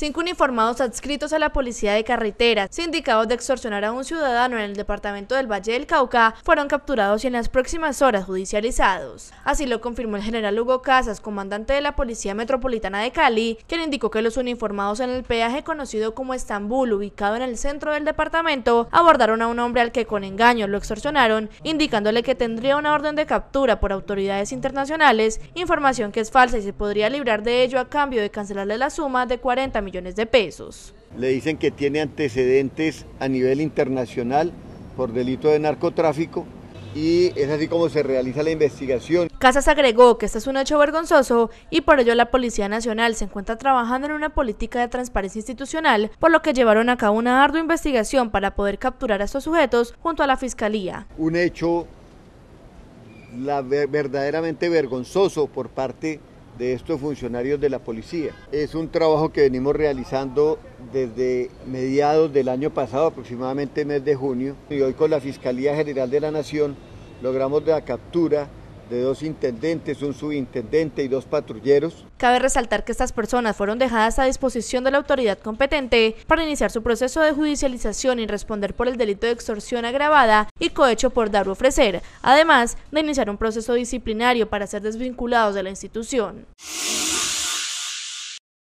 cinco uniformados adscritos a la policía de carreteras, sindicados de extorsionar a un ciudadano en el departamento del Valle del Cauca, fueron capturados y en las próximas horas judicializados. Así lo confirmó el general Hugo Casas, comandante de la Policía Metropolitana de Cali, quien indicó que los uniformados en el peaje conocido como Estambul, ubicado en el centro del departamento, abordaron a un hombre al que con engaño lo extorsionaron, indicándole que tendría una orden de captura por autoridades internacionales, información que es falsa y se podría librar de ello a cambio de cancelarle la suma de 40 de pesos. Le dicen que tiene antecedentes a nivel internacional por delito de narcotráfico y es así como se realiza la investigación. Casas agregó que este es un hecho vergonzoso y por ello la Policía Nacional se encuentra trabajando en una política de transparencia institucional, por lo que llevaron a cabo una ardua investigación para poder capturar a estos sujetos junto a la Fiscalía. Un hecho la, verdaderamente vergonzoso por parte de estos funcionarios de la policía. Es un trabajo que venimos realizando desde mediados del año pasado, aproximadamente mes de junio, y hoy con la Fiscalía General de la Nación logramos la captura de dos intendentes, un subintendente y dos patrulleros. Cabe resaltar que estas personas fueron dejadas a disposición de la autoridad competente para iniciar su proceso de judicialización y responder por el delito de extorsión agravada y cohecho por dar o ofrecer, además de iniciar un proceso disciplinario para ser desvinculados de la institución.